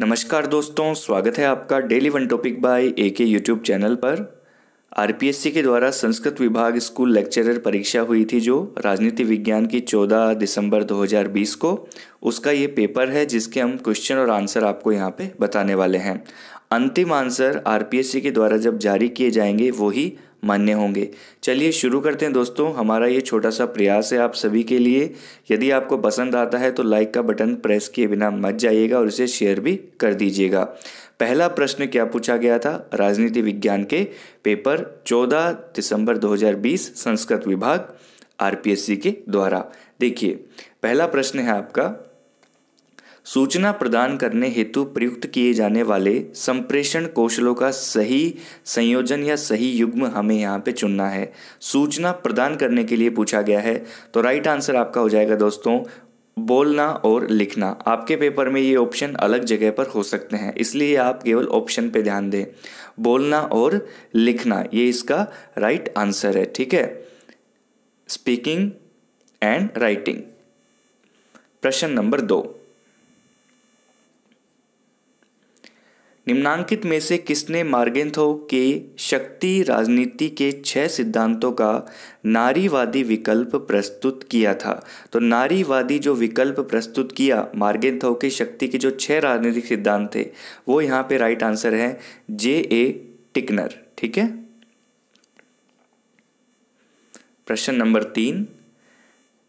नमस्कार दोस्तों स्वागत है आपका daily one topic by A K YouTube channel पर आरपीएससी के द्वारा संस्कृत विभाग स्कूल लेक्चरर परीक्षा हुई थी जो राजनीति विज्ञान की 14 दिसंबर 2020 को उसका ये पेपर है जिसके हम क्वेश्चन और आंसर आपको यहाँ पे बताने वाले हैं अंतिम आंसर आरपीएससी के द्वारा जब जारी किए जाएंगे वही मान्य होंगे चलिए शुरू करते हैं दोस्तों हमारा ये छोटा सा प्रयास है आप सभी के लिए यदि आपको पसंद आता है तो लाइक का बटन प्रेस किए बिना मत जाइएगा और इसे शेयर भी कर दीजिएगा पहला प्रश्न क्या पूछा गया था राजनीति विज्ञान के पेपर 14 दिसंबर 2020 संस्कृत विभाग आरपीएससी के द्वारा देखिए पहला प्रश्न है आपका सूचना प्रदान करने हेतु प्रयुक्त किए जाने वाले संप्रेषण कौशलों का सही संयोजन या सही युग्म हमें यहाँ पे चुनना है सूचना प्रदान करने के लिए पूछा गया है तो राइट आंसर आपका हो जाएगा दोस्तों बोलना और लिखना आपके पेपर में ये ऑप्शन अलग जगह पर हो सकते हैं इसलिए आप केवल ऑप्शन पे ध्यान दें बोलना और लिखना ये इसका राइट आंसर है ठीक है स्पीकिंग एंड राइटिंग प्रश्न नंबर दो निम्नांकित में से किसने मार्गेंथो के शक्ति राजनीति के छह सिद्धांतों का नारीवादी विकल्प प्रस्तुत किया था तो नारीवादी जो विकल्प प्रस्तुत किया मार्गेंथो के शक्ति के जो छह राजनीतिक सिद्धांत थे वो यहाँ पे राइट आंसर है जे ए टिकनर ठीक है प्रश्न नंबर तीन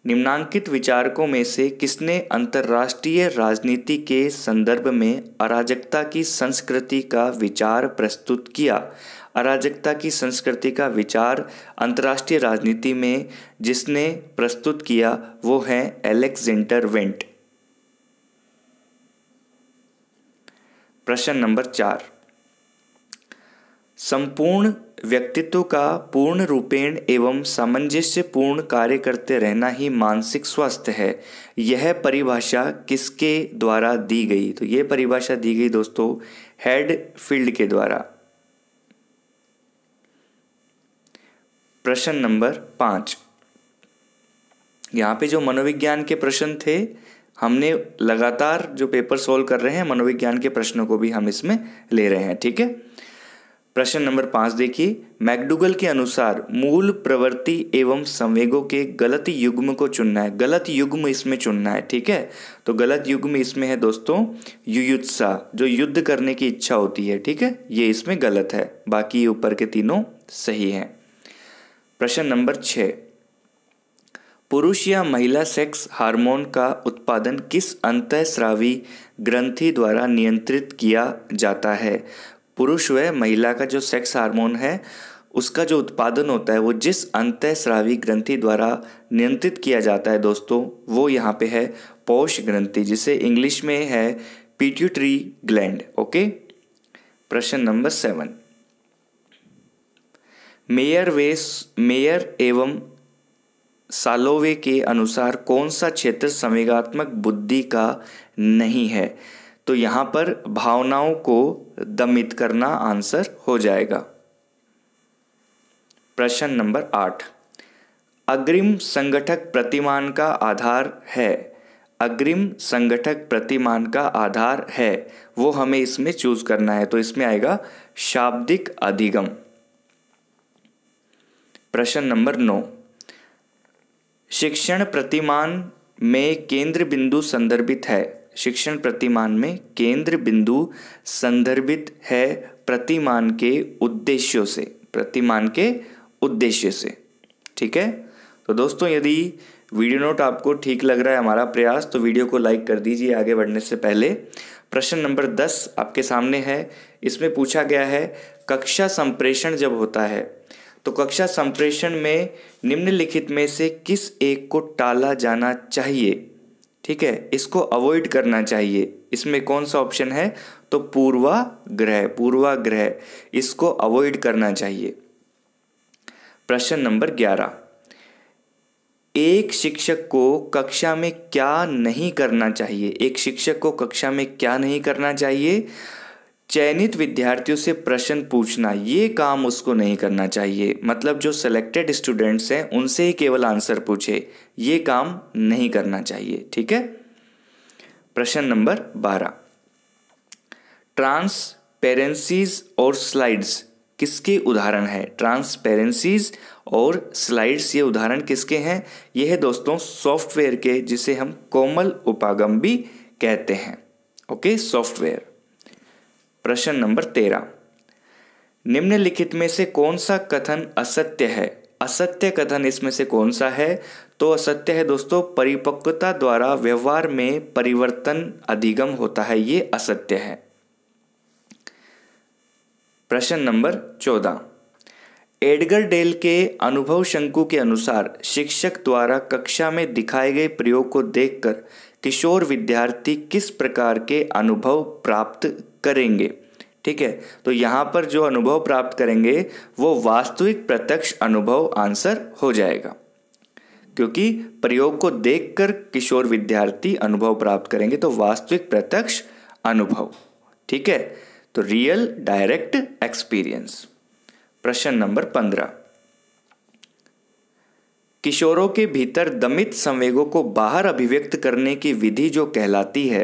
निम्नांकित विचारकों में से किसने अंतर्राष्ट्रीय राजनीति के संदर्भ में अराजकता की संस्कृति का विचार प्रस्तुत किया अराजकता की संस्कृति का विचार अंतर्राष्ट्रीय राजनीति में जिसने प्रस्तुत किया वो है एलेक्जेंडर वेंट प्रश्न नंबर चार संपूर्ण व्यक्तित्व का पूर्ण रूपेण एवं सामंजस्यपूर्ण कार्य करते रहना ही मानसिक स्वास्थ्य है यह परिभाषा किसके द्वारा दी गई तो यह परिभाषा दी गई दोस्तों हेड फील्ड के द्वारा प्रश्न नंबर पांच यहाँ पे जो मनोविज्ञान के प्रश्न थे हमने लगातार जो पेपर सोल्व कर रहे हैं मनोविज्ञान के प्रश्नों को भी हम इसमें ले रहे हैं ठीक है प्रश्न नंबर पाँच देखिए मैकडूगल के अनुसार मूल प्रवृत्ति एवं संवेगों के गलत युग्म को चुनना है गलत युग्म इसमें चुनना है ठीक है तो गलत युग्म इसमें है दोस्तों युयुत्सा जो युद्ध करने की इच्छा होती है ठीक है ये इसमें गलत है बाकी ये ऊपर के तीनों सही हैं प्रश्न नंबर छः पुरुष या महिला सेक्स हार्मोन का उत्पादन किस अंतःस्रावी ग्रंथि द्वारा नियंत्रित किया जाता है पुरुष व महिला का जो सेक्स हार्मोन है उसका जो उत्पादन होता है वो जिस अंतःस्रावी ग्रंथि द्वारा नियंत्रित किया जाता है दोस्तों वो यहाँ पे है पौष ग्रंथि जिसे इंग्लिश में है पीट्यूट्री ग्लैंड ओके प्रश्न नंबर सेवन मेयर वे मेयर एवं सालोवे के अनुसार कौन सा क्षेत्र संवेगात्मक बुद्धि का नहीं है तो यहाँ पर भावनाओं को दमित करना आंसर हो जाएगा प्रश्न नंबर आठ अग्रिम संगठक प्रतिमान का आधार है अग्रिम संगठक प्रतिमान का आधार है वो हमें इसमें चूज करना है तो इसमें आएगा शाब्दिक अधिगम प्रश्न नंबर नौ शिक्षण प्रतिमान में केंद्र बिंदु संदर्भित है शिक्षण प्रतिमान में केंद्र बिंदु संदर्भित है प्रतिमान के उद्देश्यों से प्रतिमान के उद्देश्य से ठीक है तो दोस्तों यदि वीडियो नोट आपको ठीक लग रहा है हमारा प्रयास तो वीडियो को लाइक कर दीजिए आगे बढ़ने से पहले प्रश्न नंबर दस आपके सामने है इसमें पूछा गया है कक्षा संप्रेषण जब होता है तो कक्षा संप्रेषण में निम्नलिखित में से किस एक को टाला जाना चाहिए ठीक है इसको अवॉइड करना चाहिए इसमें कौन सा ऑप्शन है तो पूर्वाग्रह पूर्वाग्रह इसको अवॉइड करना चाहिए प्रश्न नंबर ग्यारह एक शिक्षक को कक्षा में क्या नहीं करना चाहिए एक शिक्षक को कक्षा में क्या नहीं करना चाहिए चयनित विद्यार्थियों से प्रश्न पूछना ये काम उसको नहीं करना चाहिए मतलब जो सेलेक्टेड स्टूडेंट्स हैं उनसे ही केवल आंसर पूछे ये काम नहीं करना चाहिए ठीक है प्रश्न नंबर बारह ट्रांसपेरेंसीज और स्लाइड्स किसके उदाहरण है ट्रांसपेरेंसीज और स्लाइड्स ये उदाहरण किसके हैं ये है दोस्तों सॉफ्टवेयर के जिसे हम कोमल उपागम भी कहते हैं ओके सॉफ्टवेयर प्रश्न नंबर तेरह निम्नलिखित में से कौन सा कथन असत्य है असत्य कथन इसमें से कौन सा है तो असत्य है दोस्तों परिपक्वता द्वारा व्यवहार में परिवर्तन अधिगम होता है ये असत्य है प्रश्न नंबर चौदह एडगर डेल के अनुभव शंकु के अनुसार शिक्षक द्वारा कक्षा में दिखाए गए प्रयोग को देखकर किशोर विद्यार्थी किस प्रकार के अनुभव प्राप्त करेंगे ठीक है तो यहाँ पर जो अनुभव प्राप्त करेंगे वो वास्तविक प्रत्यक्ष अनुभव आंसर हो जाएगा क्योंकि प्रयोग को देखकर किशोर विद्यार्थी अनुभव प्राप्त करेंगे तो वास्तविक प्रत्यक्ष अनुभव ठीक है तो रियल डायरेक्ट एक्सपीरियंस प्रश्न नंबर पंद्रह किशोरों के भीतर दमित संवेगों को बाहर अभिव्यक्त करने की विधि जो कहलाती है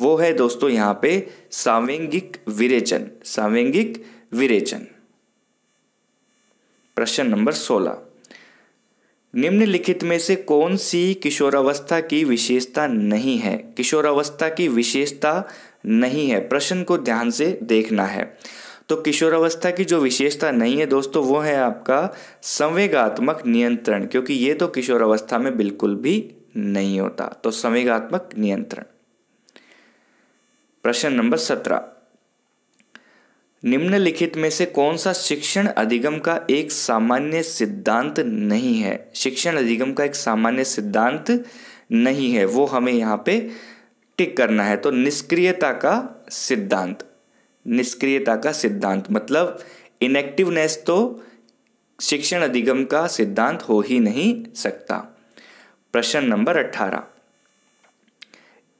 वो है दोस्तों यहाँ पे सावेंगिक विरेचन सावेंगिक विरेचन प्रश्न नंबर सोलह निम्नलिखित में से कौन सी किशोरावस्था की विशेषता नहीं है किशोरावस्था की विशेषता नहीं है प्रश्न को ध्यान से देखना है तो किशोरावस्था की जो विशेषता नहीं है दोस्तों वो है आपका संवेगात्मक नियंत्रण क्योंकि ये तो किशोरावस्था में बिल्कुल भी नहीं होता तो संवेगात्मक नियंत्रण प्रश्न नंबर सत्रह निम्नलिखित में से कौन सा शिक्षण अधिगम का एक सामान्य सिद्धांत नहीं है शिक्षण अधिगम का एक सामान्य सिद्धांत नहीं है वो हमें यहाँ पे टिक करना है तो निष्क्रियता का सिद्धांत निष्क्रियता का सिद्धांत मतलब इनएक्टिवनेस तो शिक्षण अधिगम का सिद्धांत हो ही नहीं सकता प्रश्न नंबर अठारह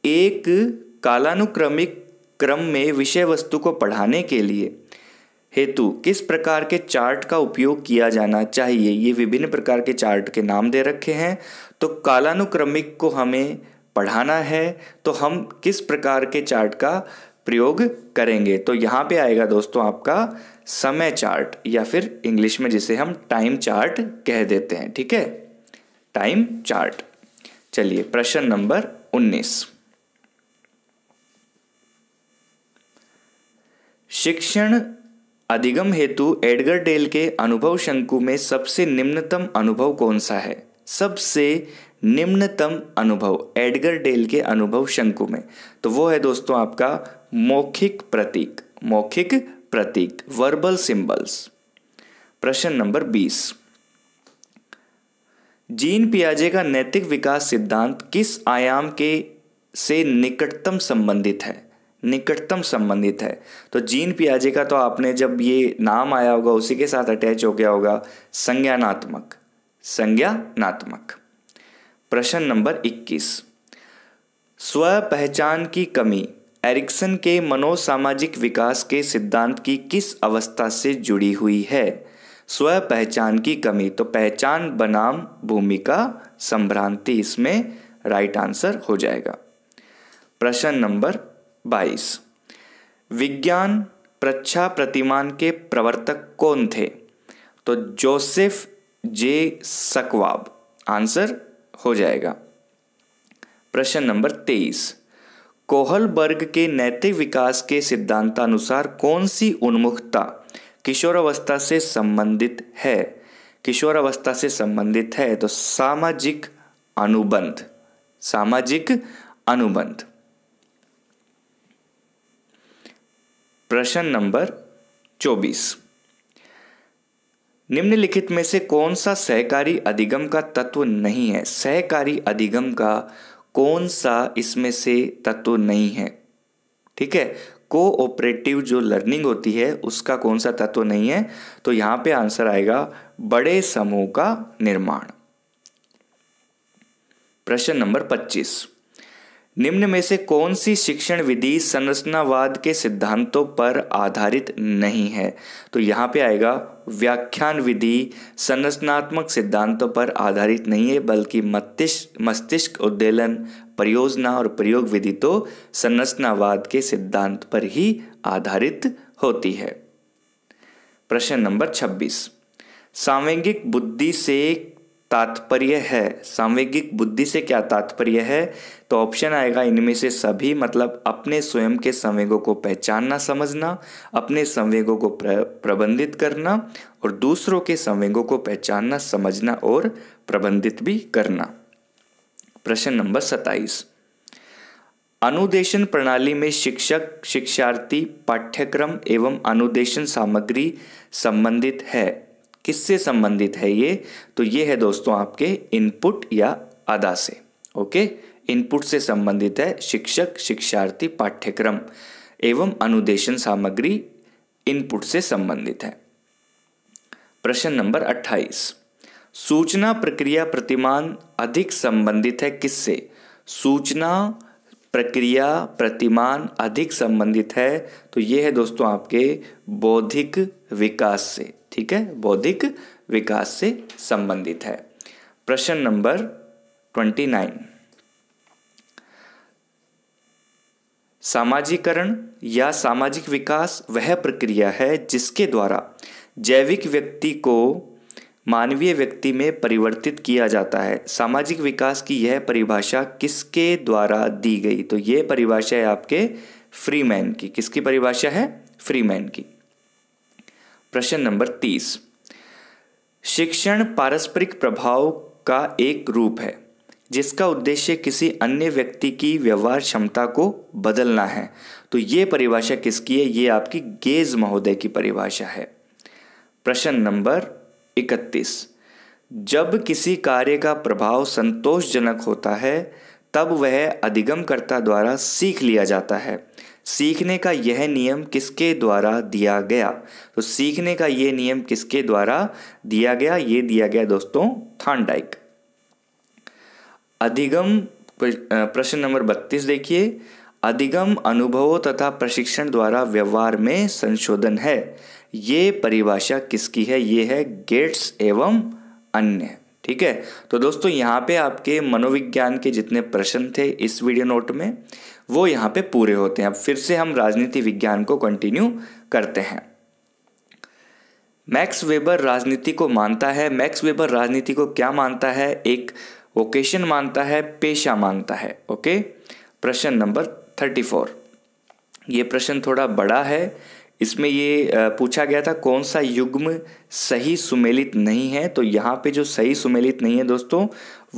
एक कालानुक्रमिक क्रम में विषय वस्तु को पढ़ाने के लिए हेतु किस प्रकार के चार्ट का उपयोग किया जाना चाहिए ये विभिन्न प्रकार के चार्ट के नाम दे रखे हैं तो कालानुक्रमिक को हमें पढ़ाना है तो हम किस प्रकार के चार्ट का प्रयोग करेंगे तो यहाँ पे आएगा दोस्तों आपका समय चार्ट या फिर इंग्लिश में जिसे हम टाइम चार्ट कह देते हैं ठीक है टाइम चार्ट चलिए प्रश्न नंबर 19 शिक्षण अधिगम हेतु एडगर डेल के अनुभव शंकु में सबसे निम्नतम अनुभव कौन सा है सबसे निम्नतम अनुभव एडगर डेल के अनुभव शंकु में तो वो है दोस्तों आपका मौखिक प्रतीक मौखिक प्रतीक वर्बल सिंबल्स प्रश्न नंबर बीस जीन पियाजे का नैतिक विकास सिद्धांत किस आयाम के से निकटतम संबंधित है निकटतम संबंधित है तो जीन पियाजे का तो आपने जब ये नाम आया होगा उसी के साथ अटैच हो गया होगा संज्ञानात्मक संज्ञानात्मक प्रश्न नंबर 21 स्व पहचान की कमी एरिक्सन के मनोसामाजिक विकास के सिद्धांत की किस अवस्था से जुड़ी हुई है स्व पहचान की कमी तो पहचान बनाम भूमिका संभ्रांति इसमें राइट आंसर हो जाएगा प्रश्न नंबर 22 विज्ञान प्रच्छा प्रतिमान के प्रवर्तक कौन थे तो जोसेफ जे सकवाब आंसर हो जाएगा प्रश्न नंबर 23 कोहलबर्ग के नैतिक विकास के सिद्धांतानुसार कौन सी उन्मुखता किशोरावस्था से संबंधित है किशोरावस्था से संबंधित है तो सामाजिक अनुबंध सामाजिक अनुबंध प्रश्न नंबर 24 निम्नलिखित में से कौन सा सहकारी अधिगम का तत्व नहीं है सहकारी अधिगम का कौन सा इसमें से तत्व नहीं है ठीक है कोऑपरेटिव जो लर्निंग होती है उसका कौन सा तत्व नहीं है तो यहां पे आंसर आएगा बड़े समूह का निर्माण प्रश्न नंबर 25 निम्न में से कौन सी शिक्षण विधि संरचनावाद के सिद्धांतों पर आधारित नहीं है तो यहाँ पे आएगा व्याख्यान विधि संरचनात्मक सिद्धांतों पर आधारित नहीं है बल्कि मस्तिष्क मस्तिष्क उद्देलन परियोजना और प्रयोग विधि तो संरचनावाद के सिद्धांत पर ही आधारित होती है प्रश्न नंबर 26 सांवेगिक बुद्धि से तात्पर्य है सांवेगिक बुद्धि से क्या तात्पर्य है तो ऑप्शन आएगा इनमें से सभी मतलब अपने स्वयं के संवेगों को पहचानना समझना अपने संवेगों को प्रबंधित करना और दूसरों के संवेगों को पहचानना समझना और प्रबंधित भी करना प्रश्न नंबर सत्ताईस अनुदेशन प्रणाली में शिक्षक शिक्षार्थी पाठ्यक्रम एवं अनुदेशन सामग्री संबंधित है किससे संबंधित है ये तो ये है दोस्तों आपके इनपुट या अदा से ओके इनपुट से संबंधित है शिक्षक शिक्षार्थी पाठ्यक्रम एवं अनुदेशन सामग्री इनपुट से संबंधित है प्रश्न नंबर 28 सूचना प्रक्रिया प्रतिमान अधिक संबंधित है किससे सूचना प्रक्रिया प्रतिमान अधिक संबंधित है तो यह है दोस्तों आपके बौद्धिक विकास से ठीक है बौद्धिक विकास से संबंधित है प्रश्न नंबर ट्वेंटी नाइन सामाजिकरण या सामाजिक विकास वह प्रक्रिया है जिसके द्वारा जैविक व्यक्ति को मानवीय व्यक्ति में परिवर्तित किया जाता है सामाजिक विकास की यह परिभाषा किसके द्वारा दी गई तो यह परिभाषा है आपके फ्रीमैन की किसकी परिभाषा है फ्रीमैन की प्रश्न नंबर तीस शिक्षण पारस्परिक प्रभाव का एक रूप है जिसका उद्देश्य किसी अन्य व्यक्ति की व्यवहार क्षमता को बदलना है तो ये परिभाषा किसकी है ये आपकी गेज महोदय की परिभाषा है प्रश्न नंबर इकतीस जब किसी कार्य का प्रभाव संतोषजनक होता है तब वह अधिगमकर्ता द्वारा सीख लिया जाता है सीखने का यह नियम किसके द्वारा दिया गया तो सीखने का यह नियम किसके द्वारा दिया गया ये दिया गया दोस्तों थानडाइक अधिगम प्रश्न नंबर बत्तीस देखिए अधिगम अनुभवों तथा प्रशिक्षण द्वारा व्यवहार में संशोधन है ये परिभाषा किसकी है ये है गेट्स एवं अन्य ठीक है तो दोस्तों यहाँ पे आपके मनोविज्ञान के जितने प्रश्न थे इस वीडियो नोट में वो यहाँ पे पूरे होते हैं अब फिर से हम राजनीति विज्ञान को कंटिन्यू करते हैं मैक्स वेबर राजनीति को मानता है मैक्स वेबर राजनीति को क्या मानता है एक वोकेशन मानता है पेशा मानता है ओके प्रश्न नंबर थर्टी फोर ये प्रश्न थोड़ा बड़ा है इसमें ये पूछा गया था कौन सा युग्म सही सुमेलित नहीं है तो यहाँ पे जो सही सुमेलित नहीं है दोस्तों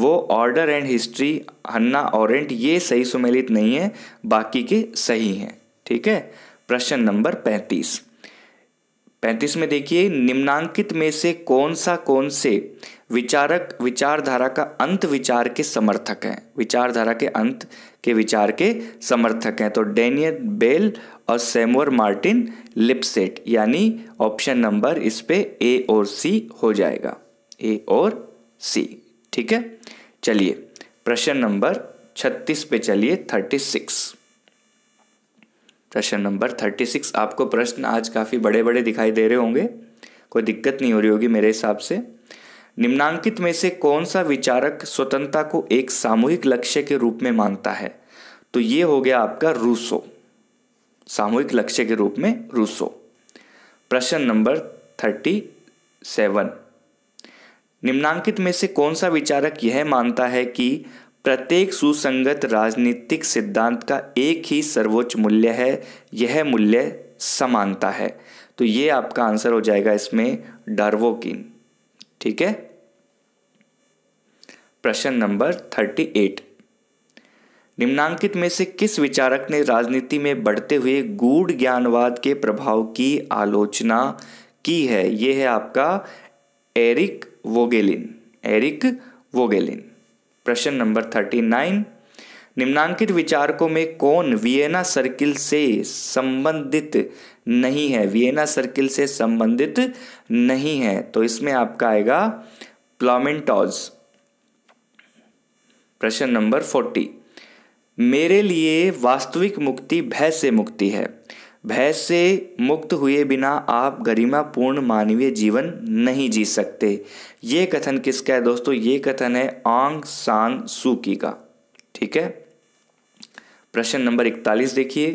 वो order and history Hannah Arendt ये सही सुमेलित नहीं है बाकी के सही हैं ठीक है प्रश्न नंबर पैंतीस पैंतीस में देखिए निम्नांकित में से कौन सा कौन से विचारक विचारधारा का अंत विचार के समर्थक हैं विचारधारा के अंत के विचार के समर्थक हैं तो डेनियल बेल और सेमोर मार्टिन लिपसेट यानी ऑप्शन नंबर इस पे ए और सी हो जाएगा ए और सी ठीक है चलिए प्रश्न नंबर छत्तीस पे चलिए थर्टी सिक्स प्रश्न नंबर थर्टी सिक्स आपको प्रश्न आज काफ़ी बड़े बड़े दिखाई दे रहे होंगे कोई दिक्कत नहीं हो रही होगी मेरे हिसाब से निम्नांकित में से कौन सा विचारक स्वतंत्रता को एक सामूहिक लक्ष्य के रूप में मानता है तो ये हो गया आपका रूसो सामूहिक लक्ष्य के रूप में रूसो प्रश्न नंबर थर्टी सेवन निम्नांकित में से कौन सा विचारक यह मानता है कि प्रत्येक सुसंगत राजनीतिक सिद्धांत का एक ही सर्वोच्च मूल्य है यह मूल्य समानता है तो ये आपका आंसर हो जाएगा इसमें डार्वोकिन ठीक है प्रश्न नंबर थर्टी एट निम्नांकित में से किस विचारक ने राजनीति में बढ़ते हुए गूढ़ ज्ञानवाद के प्रभाव की आलोचना की है यह है आपका एरिक वोगेलिन एरिक वोगेलिन प्रश्न नंबर थर्टी नाइन निम्नांकित विचारकों में कौन वियना सर्किल से संबंधित नहीं है वियना सर्किल से संबंधित नहीं है तो इसमें आपका आएगा प्लामेंटॉज प्रश्न नंबर फोर्टी मेरे लिए वास्तविक मुक्ति भय से मुक्ति है भय से मुक्त हुए बिना आप गरिमापूर्ण मानवीय जीवन नहीं जी सकते ये कथन किसका है दोस्तों ये कथन है आंग सांग सूकी का ठीक है प्रश्न नंबर इकतालीस देखिए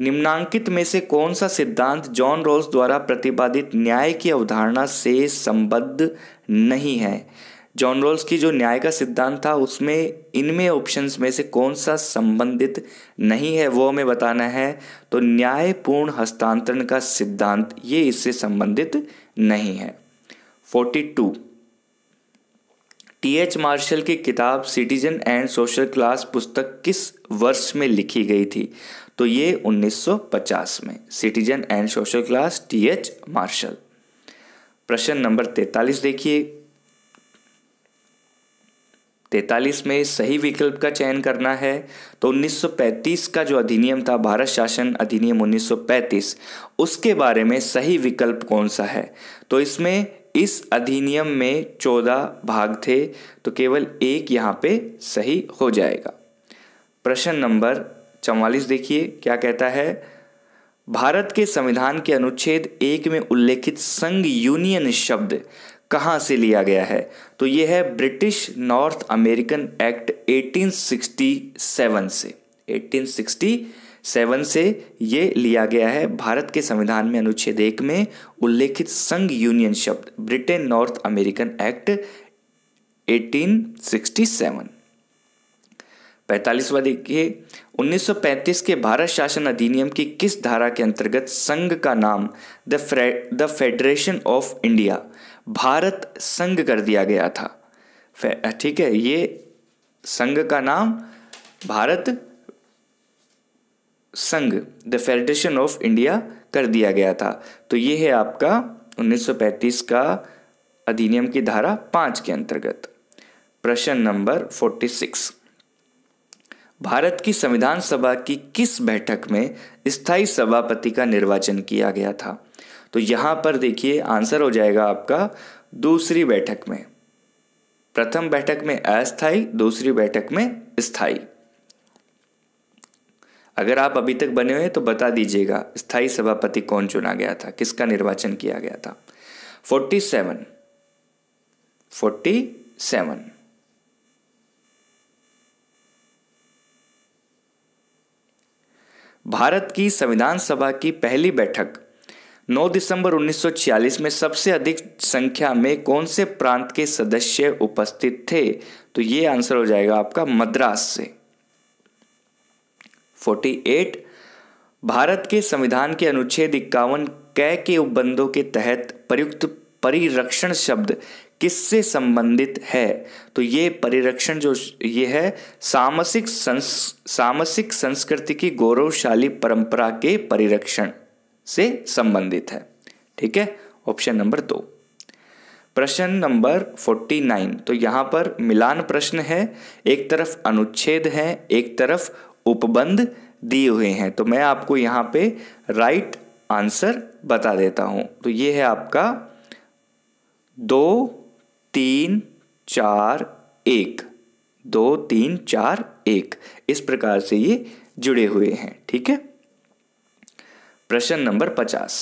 निम्नांकित में से कौन सा सिद्धांत जॉन रोल्स द्वारा प्रतिपादित न्याय की अवधारणा से संबद्ध नहीं है जॉन रोल्स की जो न्याय का सिद्धांत था उसमें इनमें ऑप्शंस में से कौन सा संबंधित नहीं है वो हमें बताना है तो न्यायपूर्ण हस्तांतरण का सिद्धांत ये इससे संबंधित नहीं है forty two T H Marshall की किताब सिटीजन एंड सोशल क्लास पुस्तक किस वर्ष में लिखी गई थी तो ये 1950 में citizen and social class T H Marshall प्रश्न नंबर 43 देखिए 43 में सही विकल्प का चयन करना है तो 1935 का जो अधिनियम था भारत शासन अधिनियम 1935 उसके बारे में सही विकल्प कौन सा है तो इसमें इस अधिनियम में 14 भाग थे तो केवल एक यहाँ पे सही हो जाएगा प्रश्न नंबर चौवालीस देखिए क्या कहता है भारत के संविधान के अनुच्छेद एक में उल्लेखित संघ यूनियन शब्द कहाँ से लिया गया है तो यह है ब्रिटिश नॉर्थ अमेरिकन एक्ट 1867 से 1867 से ये लिया गया है भारत के संविधान में अनुच्छेद एक में उल्लेखित संघ यूनियन शब्द ब्रिटेन नॉर्थ अमेरिकन एक्ट 1867 पैंतालीसवा देखिए 1935 के भारत शासन अधिनियम की किस धारा के अंतर्गत संघ का नाम the the federation of India Bharat संघ कर दिया गया था ठीक है ये संघ का नाम भारत संघ द फेडरेशन ऑफ इंडिया कर दिया गया था तो ये है आपका 1935 का अधिनियम की धारा पांच के अंतर्गत प्रश्न नंबर 46 भारत की संविधान सभा की किस बैठक में स्थायी सभापति का निर्वाचन किया गया था तो यहां पर देखिए आंसर हो जाएगा आपका दूसरी बैठक में प्रथम बैठक में अस्थाई दूसरी बैठक में स्थाई अगर आप अभी तक बने हुए तो बता दीजिएगा स्थाई सभापति कौन चुना गया था किसका निर्वाचन किया गया था forty seven forty seven Bharat की संविधान सभा की पहली बैठक 9 दिसंबर 1946 में सबसे अधिक संख्या में कौन से प्रांत के सदस्य उपस्थित थे तो ये आंसर हो जाएगा आपका मद्रास से 48 भारत के संविधान के अनुच्छेद इक्यावन कै के उपबंधों के तहत प्रयुक्त परिरक्षण शब्द किससे संबंधित है तो ये परिरक्षण जो ये है सामसिक संस सामसिक संस्कृति की गौरवशाली परंपरा के परिरक्षण से संबंधित है ठीक है ऑप्शन नंबर दो प्रश्न नंबर फोर्टी नाइन तो यहां पर मिलान प्रश्न है एक तरफ अनुच्छेद है एक तरफ उपबंध दिए हुए हैं तो मैं आपको यहां पे राइट आंसर बता देता हूं तो ये है आपका दो तीन चार एक दो तीन चार एक इस प्रकार से ये जुड़े हुए हैं ठीक है प्रश्न नंबर पचास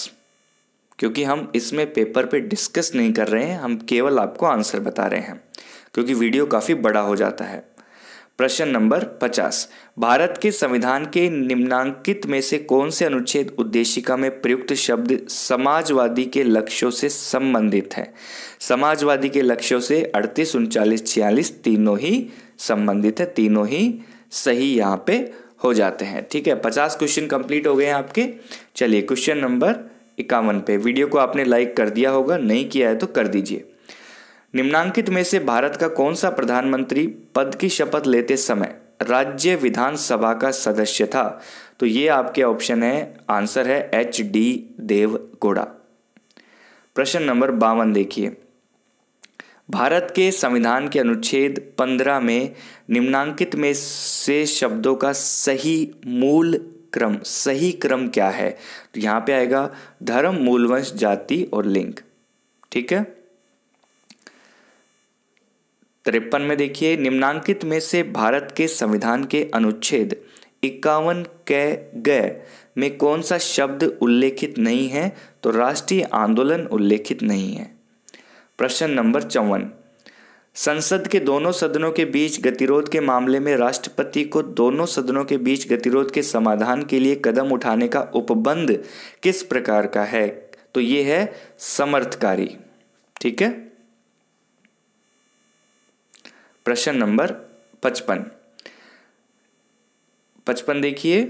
क्योंकि हम इसमें पेपर पे डिस्कस नहीं कर रहे हैं हम केवल आपको आंसर बता रहे हैं क्योंकि वीडियो काफ़ी बड़ा हो जाता है प्रश्न नंबर पचास भारत के संविधान के निम्नांकित में से कौन से अनुच्छेद उद्देशिका में प्रयुक्त शब्द समाजवादी के लक्ष्यों से संबंधित है समाजवादी के लक्ष्यों से अड़तीस उनचालीस छियालीस तीनों ही संबंधित है तीनों ही सही यहाँ पे हो जाते हैं ठीक है पचास क्वेश्चन कंप्लीट हो गए हैं आपके चलिए क्वेश्चन नंबर इक्यावन पे वीडियो को आपने लाइक कर दिया होगा नहीं किया है तो कर दीजिए निम्नांकित में से भारत का कौन सा प्रधानमंत्री पद की शपथ लेते समय राज्य विधानसभा का सदस्य था तो ये आपके ऑप्शन है आंसर है एच डी देव गोड़ा प्रश्न नंबर बावन देखिए भारत के संविधान के अनुच्छेद 15 में निम्नांकित में से शब्दों का सही मूल क्रम सही क्रम क्या है तो यहाँ पे आएगा धर्म मूलवंश जाति और लिंग ठीक है तिरपन में देखिए निम्नांकित में से भारत के संविधान के अनुच्छेद इक्यावन कै ग में कौन सा शब्द उल्लेखित नहीं है तो राष्ट्रीय आंदोलन उल्लेखित नहीं है प्रश्न नंबर चौवन संसद के दोनों सदनों के बीच गतिरोध के मामले में राष्ट्रपति को दोनों सदनों के बीच गतिरोध के समाधान के लिए कदम उठाने का उपबंध किस प्रकार का है तो ये है समर्थकारी ठीक है प्रश्न नंबर पचपन पचपन देखिए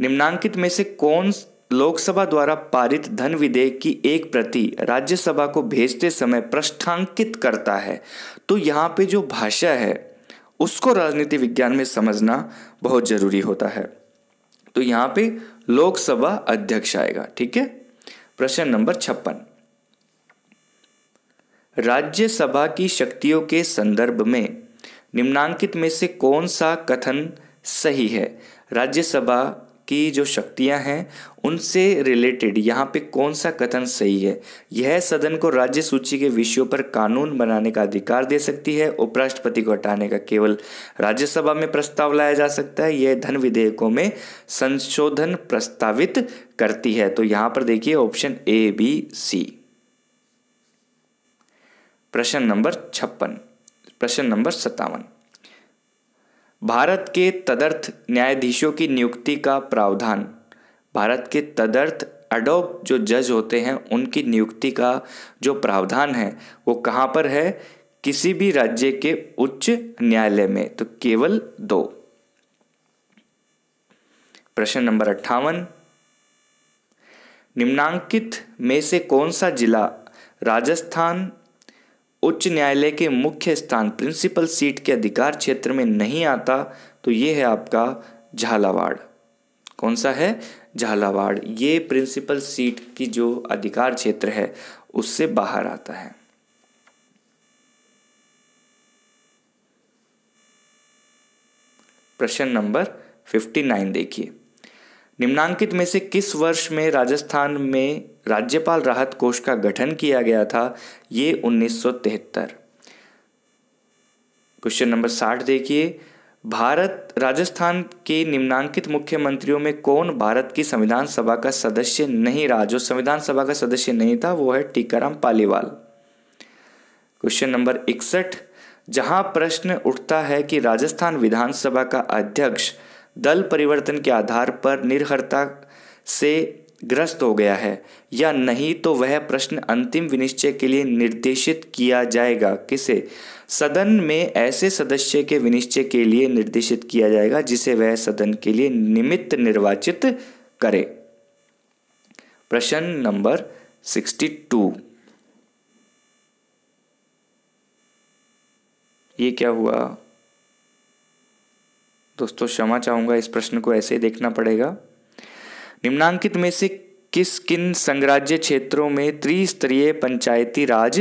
निम्नांकित में से कौन लोकसभा द्वारा पारित धन विधेयक की एक प्रति राज्यसभा को भेजते समय प्रष्ठांकित करता है तो यहाँ पे जो भाषा है उसको राजनीति विज्ञान में समझना बहुत जरूरी होता है तो यहाँ पे लोकसभा अध्यक्ष आएगा ठीक है प्रश्न नंबर छप्पन राज्यसभा की शक्तियों के संदर्भ में निम्नांकित में से कौन सा कथन सही है राज्यसभा की जो शक्तियां हैं उनसे रिलेटेड यहाँ पे कौन सा कथन सही है यह सदन को राज्य सूची के विषयों पर कानून बनाने का अधिकार दे सकती है उपराष्ट्रपति को हटाने का केवल राज्यसभा में प्रस्ताव लाया जा सकता है यह धन विधेयकों में संशोधन प्रस्तावित करती है तो यहाँ पर देखिए ऑप्शन ए बी सी प्रश्न नंबर छप्पन प्रश्न नंबर सत्तावन भारत के तदर्थ न्यायाधीशों की नियुक्ति का प्रावधान भारत के तदर्थ अडोक जो जज होते हैं उनकी नियुक्ति का जो प्रावधान है वो कहाँ पर है किसी भी राज्य के उच्च न्यायालय में तो केवल दो प्रश्न नंबर अट्ठावन निम्नांकित में से कौन सा जिला राजस्थान उच्च न्यायालय के मुख्य स्थान प्रिंसिपल सीट के अधिकार क्षेत्र में नहीं आता तो ये है आपका झालावाड़ कौन सा है झालावाड़ ये प्रिंसिपल सीट की जो अधिकार क्षेत्र है उससे बाहर आता है प्रश्न नंबर फिफ्टी नाइन देखिए निम्नांकित में से किस वर्ष में राजस्थान में राज्यपाल राहत कोष का गठन किया गया था ये 1973 क्वेश्चन नंबर साठ देखिए भारत राजस्थान के निम्नांकित मुख्यमंत्रियों में कौन भारत की संविधान सभा का सदस्य नहीं रहा जो संविधान सभा का सदस्य नहीं था वो है टीकाराम पालीवाल क्वेश्चन नंबर इकसठ जहां प्रश्न उठता है कि राजस्थान विधानसभा का अध्यक्ष दल परिवर्तन के आधार पर निर्भरता से ग्रस्त हो गया है या नहीं तो वह प्रश्न अंतिम विनिश्चय के लिए निर्देशित किया जाएगा किसे सदन में ऐसे सदस्य के विनिश्चय के लिए निर्देशित किया जाएगा जिसे वह सदन के लिए निमित्त निर्वाचित करे प्रश्न नंबर सिक्सटी टू ये क्या हुआ दोस्तों तो क्षमा चाहूँगा इस प्रश्न को ऐसे ही देखना पड़ेगा निम्नांकित में से किस किन संग्राज्य क्षेत्रों में त्रिस्तरीय पंचायती राज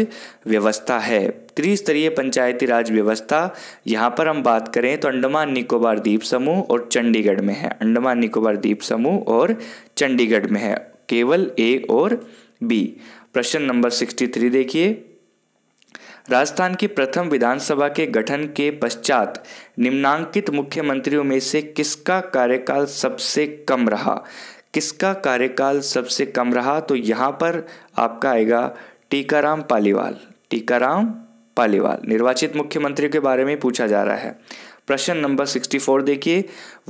व्यवस्था है त्रिस्तरीय पंचायती राज व्यवस्था यहाँ पर हम बात करें तो अंडमान निकोबार द्वीप समूह और चंडीगढ़ में है अंडमान निकोबार द्वीप समूह और चंडीगढ़ में है केवल ए और बी प्रश्न नंबर सिक्सटी थ्री देखिए राजस्थान की प्रथम विधानसभा के गठन के पश्चात निम्नांकित मुख्यमंत्रियों में से किसका कार्यकाल सबसे कम रहा किसका कार्यकाल सबसे कम रहा तो यहाँ पर आपका आएगा टीकाराम पालीवाल टीकाराम पालीवाल निर्वाचित मुख्यमंत्री के बारे में पूछा जा रहा है प्रश्न नंबर 64 देखिए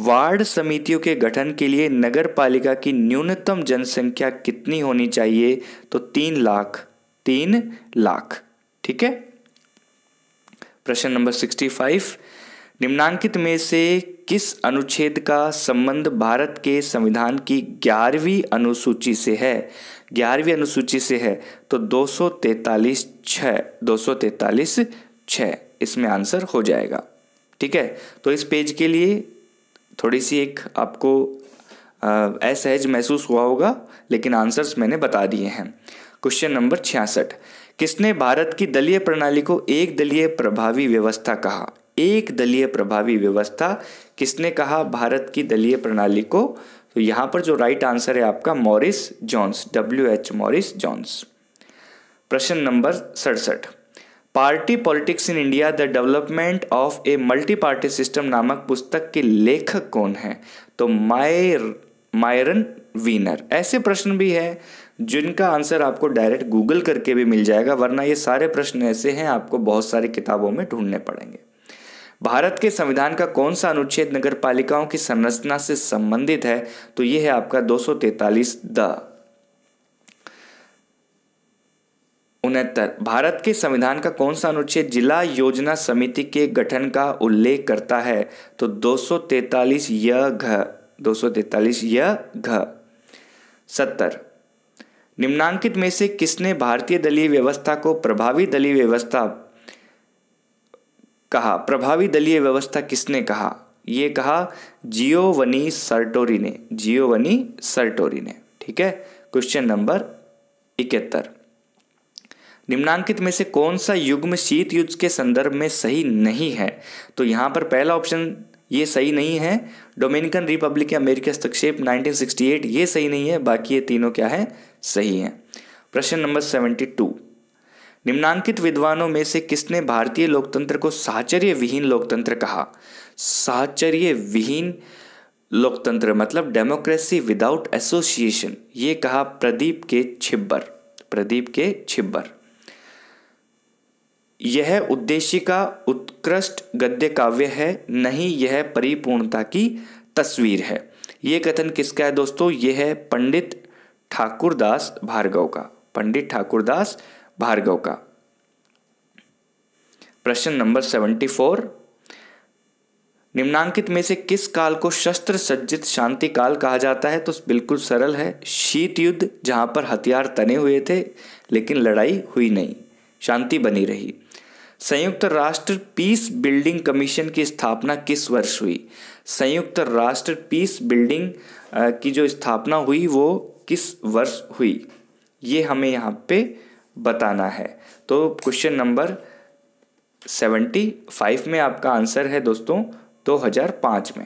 वार्ड समितियों के गठन के लिए नगर पालिका की न्यूनतम जनसंख्या कितनी होनी चाहिए तो तीन लाख तीन लाख ठीक है प्रश्न नंबर सिक्सटी फाइव निम्नांकित में से किस अनुच्छेद का संबंध भारत के संविधान की ग्यारहवीं अनुसूची से है ग्यारहवीं अनुसूची से है तो दो सौ तैतालीस छ दो सौ तैतालीस छ इसमें आंसर हो जाएगा ठीक है तो इस पेज के लिए थोड़ी सी एक आपको असहज महसूस हुआ होगा लेकिन आंसर्स मैंने बता दिए हैं क्वेश्चन नंबर छियासठ किसने भारत की दलीय प्रणाली को एक दलीय प्रभावी व्यवस्था कहा एक दलीय प्रभावी व्यवस्था किसने कहा भारत की दलीय प्रणाली को तो यहां पर जो राइट आंसर है आपका Morris Jones W H Morris Jones प्रश्न नंबर सड़सठ party politics in India the development of a multi party system नामक पुस्तक के लेखक कौन है तो मायर मायरन वीनर ऐसे प्रश्न भी है जिनका आंसर आपको डायरेक्ट गूगल करके भी मिल जाएगा वरना ये सारे प्रश्न ऐसे हैं आपको बहुत सारी किताबों में ढूंढने पड़ेंगे भारत के संविधान का कौन सा अनुच्छेद नगर पालिकाओं की संरचना से संबंधित है तो ये है आपका दो द उनहत्तर भारत के संविधान का कौन सा अनुच्छेद जिला योजना समिति के गठन का उल्लेख करता है तो तैतालीस य घ तैतालीस य घ सत्तर निम्नांकित में से किसने भारतीय दलीय व्यवस्था को प्रभावी दलीय व्यवस्था कहा प्रभावी दलीय व्यवस्था किसने कहा यह कहा जियोवनी सर्टोरी ने जियोवनी सर्टोरी ने ठीक है क्वेश्चन नंबर इकहत्तर निम्नांकित में से कौन सा युग्म शीत युद्ध के संदर्भ में सही नहीं है तो यहां पर पहला ऑप्शन ये सही नहीं है डोमिनिकन रिपब्लिक या अमेरिका हस्तक्षेप 1968 ये सही नहीं है बाकी ये तीनों क्या है सही हैं प्रश्न नंबर सेवेंटी टू निम्नांकित विद्वानों में से किसने भारतीय लोकतंत्र को साहचर्य विहीन लोकतंत्र कहा साहचर्य विहीन लोकतंत्र मतलब डेमोक्रेसी विदाउट एसोसिएशन ये कहा प्रदीप के छिब्बर प्रदीप के छिब्बर यह उद्देश्य का उत्कृष्ट गद्य काव्य है नहीं यह परिपूर्णता की तस्वीर है ये कथन किसका है दोस्तों यह है पंडित ठाकुरदास भार्गव का पंडित ठाकुरदास भार्गव का प्रश्न नंबर सेवेंटी फोर निम्नांकित में से किस काल को शस्त्र सज्जित शांति काल कहा जाता है तो बिल्कुल सरल है शीत युद्ध जहां पर हथियार तने हुए थे लेकिन लड़ाई हुई नहीं शांति बनी रही संयुक्त राष्ट्र पीस बिल्डिंग कमीशन की स्थापना किस वर्ष हुई संयुक्त राष्ट्र पीस बिल्डिंग की जो स्थापना हुई वो किस वर्ष हुई ये हमें यहाँ पे बताना है तो क्वेश्चन नंबर सेवेंटी फाइव में आपका आंसर है दोस्तों दो हजार पाँच में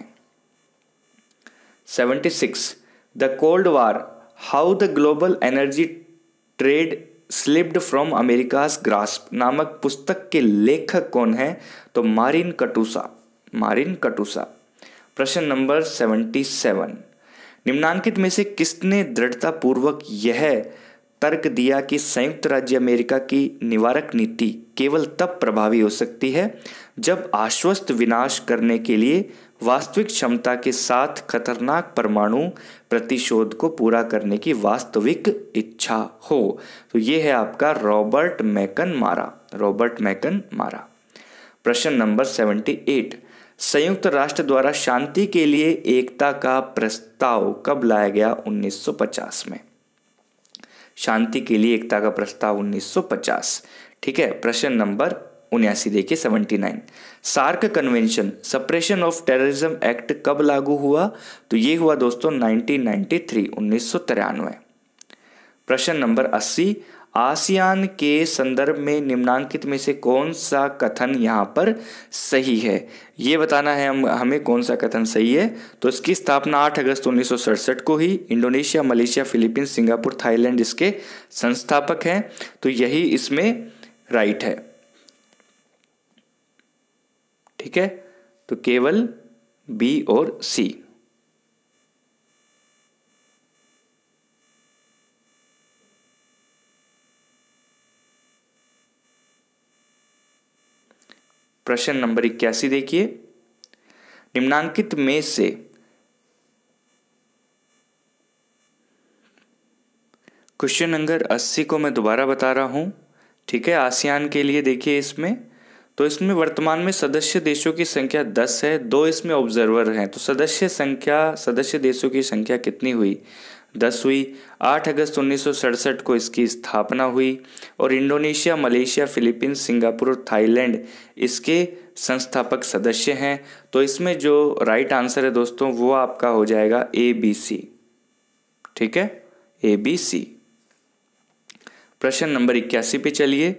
seventy six the cold war how the global energy trade slipped from America's grasp नामक पुस्तक के लेखक कौन है तो मारिन कटूसा मारिन कटूसा प्रश्न नंबर सेवेंटी सेवन निम्नांकित में से किसने दृढ़तापूर्वक यह तर्क दिया कि संयुक्त राज्य अमेरिका की निवारक नीति केवल तब प्रभावी हो सकती है जब आश्वस्त विनाश करने के लिए वास्तविक क्षमता के साथ खतरनाक परमाणु प्रतिशोध को पूरा करने की वास्तविक इच्छा हो तो ये है आपका Robert McNamara Robert McNamara प्रश्न नंबर सेवेंटी एट संयुक्त राष्ट्र द्वारा शांति के लिए एकता का प्रस्ताव कब लाया गया 1950 में शांति के लिए एकता का प्रस्ताव 1950 ठीक है प्रश्न नंबर उन्यासी देखिए seventy nine SAARC convention suppression of terrorism act कब लागू हुआ तो ये हुआ दोस्तों 1993 उन्नीस प्रश्न नंबर अस्सी आसियान के संदर्भ में निम्नांकित में से कौन सा कथन यहाँ पर सही है ये बताना है हम हमें कौन सा कथन सही है तो इसकी स्थापना 8 अगस्त उन्नीस को ही Indonesia Malaysia Philippines Singapore Thailand इसके संस्थापक हैं तो यही इसमें राइट है ठीक है तो केवल बी और सी प्रश्न नंबर इक्यासी देखिए निम्नांकित में से क्वेश्चन नंबर अस्सी को मैं दोबारा बता रहा हूं ठीक है आसियान के लिए देखिए इसमें तो इसमें वर्तमान में सदस्य देशों की संख्या दस है दो इसमें ऑब्जर्वर हैं तो सदस्य संख्या सदस्य देशों की संख्या कितनी हुई दस हुई 8 अगस्त उन्नीस को इसकी स्थापना हुई और इंडोनेशिया मलेशिया फिलीपींस सिंगापुर और थाईलैंड इसके संस्थापक सदस्य हैं तो इसमें जो राइट आंसर है दोस्तों वो आपका हो जाएगा ए बी सी ठीक है ए बी सी प्रश्न नंबर इक्यासी पे चलिए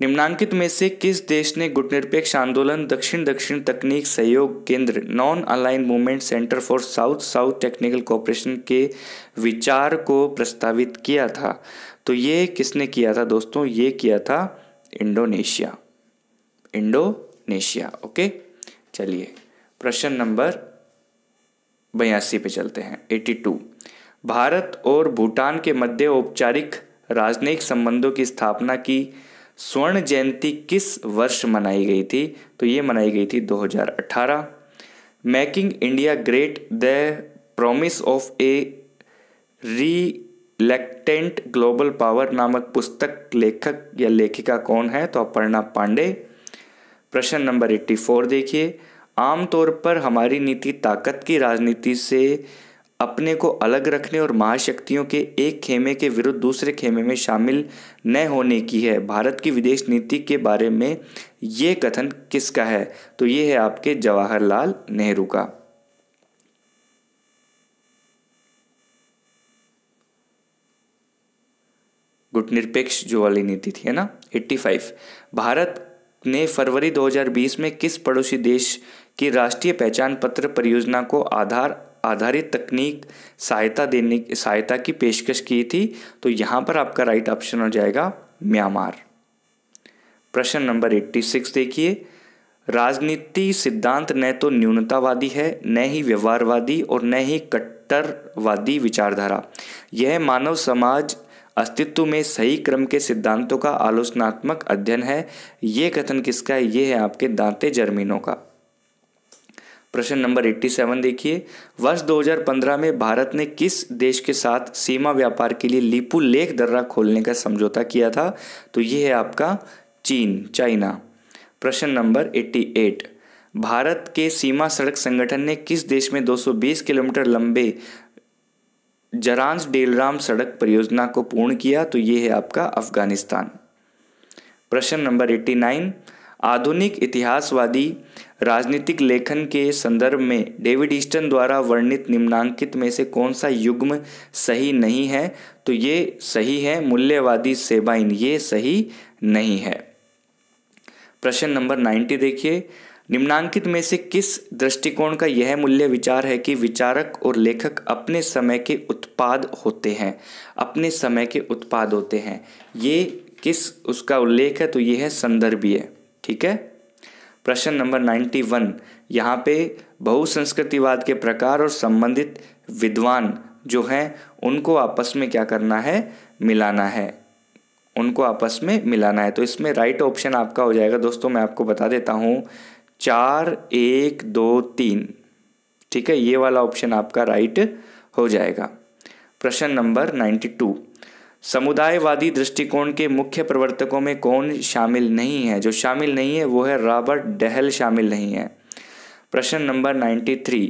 निम्नांकित में से किस देश ने गुटनिरपेक्ष आंदोलन दक्षिण दक्षिण तकनीक सहयोग केंद्र non align movement centre for south south technical cooperation के विचार को प्रस्तावित किया था तो ये किसने किया था दोस्तों ये किया था इंडोनेशिया इंडोनेशिया ओके चलिए प्रश्न नंबर बयासी पे चलते हैं 82 भारत और भूटान के मध्य औपचारिक राजनयिक संबंधों की स्थापना की स्वर्ण जयंती किस वर्ष मनाई गई थी तो ये मनाई गई थी 2018 making India great the promise of a reluctant global power नामक पुस्तक लेखक या लेखिका कौन है तो अपर्णा पांडे प्रश्न नंबर 84 देखिए आमतौर पर हमारी नीति ताकत की राजनीति से अपने को अलग रखने और महाशक्तियों के एक खेमे के विरुद्ध दूसरे खेमे में शामिल न होने की है भारत की विदेश नीति के बारे में ये कथन किसका है तो ये है आपके जवाहरलाल नेहरू का गुटनिरपेक्ष जो वाली नीति थी है ना 85 भारत ने फरवरी 2020 में किस पड़ोसी देश की राष्ट्रीय पहचान पत्र परियोजना को आधार आधारित तकनीक सहायता देने सहायता की पेशकश की थी तो यहाँ पर आपका राइट ऑप्शन हो जाएगा म्यांमार प्रश्न नंबर 86 देखिए राजनीति सिद्धांत न तो न्यूनतावादी है न ही व्यवहारवादी और न ही कट्टरवादी विचारधारा यह मानव समाज अस्तित्व में सही क्रम के सिद्धांतों का आलोचनात्मक अध्ययन है ये कथन किसका है ये है आपके दांते जर्मिनों का प्रश्न नंबर 87 देखिए वर्ष 2015 में भारत ने किस देश के साथ सीमा व्यापार के लिए लिपू लेख दर्रा खोलने का समझौता किया था तो ये है आपका चीन चाइना प्रश्न नंबर 88 भारत के सीमा सड़क संगठन ने किस देश में 220 किलोमीटर लंबे जरांस डेलराम सड़क परियोजना को पूर्ण किया तो ये है आपका अफगानिस्तान प्रश्न नंबर एट्टी आधुनिक इतिहासवादी राजनीतिक लेखन के संदर्भ में डेविड ईस्टन द्वारा वर्णित निम्नांकित में से कौन सा युग्म सही नहीं है तो ये सही है मूल्यवादी सेबाइन ये सही नहीं है प्रश्न नंबर नाइन्टी देखिए निम्नांकित में से किस दृष्टिकोण का यह मूल्य विचार है कि विचारक और लेखक अपने समय के उत्पाद होते हैं अपने समय के उत्पाद होते हैं ये किस उसका उल्लेख है तो ये है संदर्भीय ठीक है प्रश्न नंबर 91 यहाँ पे बहुसंस्कृतिवाद के प्रकार और संबंधित विद्वान जो हैं उनको आपस में क्या करना है मिलाना है उनको आपस में मिलाना है तो इसमें राइट ऑप्शन आपका हो जाएगा दोस्तों मैं आपको बता देता हूँ चार एक दो तीन ठीक है ये वाला ऑप्शन आपका राइट हो जाएगा प्रश्न नंबर नाइन्टी टू समुदायवादी दृष्टिकोण के मुख्य प्रवर्तकों में कौन शामिल नहीं है जो शामिल नहीं है वो है रॉबर्ट डहल शामिल नहीं है प्रश्न नंबर नाइन्टी थ्री